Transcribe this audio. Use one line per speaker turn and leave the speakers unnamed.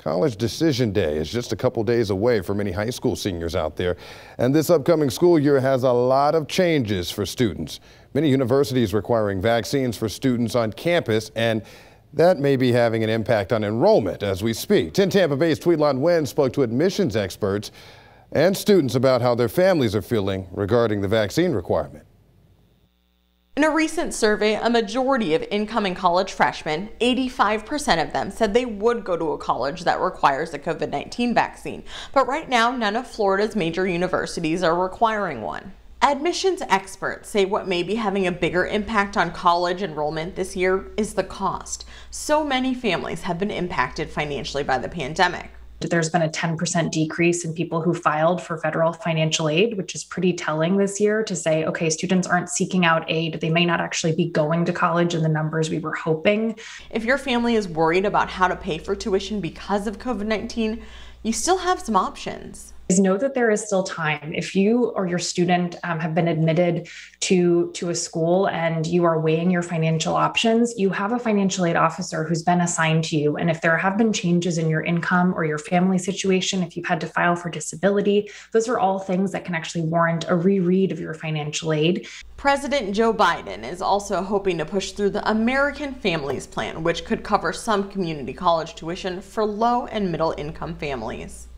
College Decision Day is just a couple days away for many high school seniors out there. And this upcoming school year has a lot of changes for students. Many universities requiring vaccines for students on campus, and that may be having an impact on enrollment as we speak. 10 Tampa Bay's Tweetlon Wynn spoke to admissions experts and students about how their families are feeling regarding the vaccine requirement.
In a recent survey, a majority of incoming college freshmen, 85% of them, said they would go to a college that requires a COVID 19 vaccine. But right now, none of Florida's major universities are requiring one. Admissions experts say what may be having a bigger impact on college enrollment this year is the cost. So many families have been impacted financially by
the pandemic there's been a 10% decrease in people who filed for federal financial aid, which is pretty telling this year to say, okay, students aren't seeking out aid. They may not actually be going to college in the numbers we were hoping. If your family is worried about how to pay for tuition because
of COVID 19, you still have some options
is know that there is still time. If you or your student um, have been admitted to, to a school and you are weighing your financial options, you have a financial aid officer who's been assigned to you. And if there have been changes in your income or your family situation, if you've had to file for disability, those are all things that can actually warrant a reread of your financial aid. President Joe Biden is also hoping to
push through the American Families Plan, which could cover some community college tuition for low and middle income families.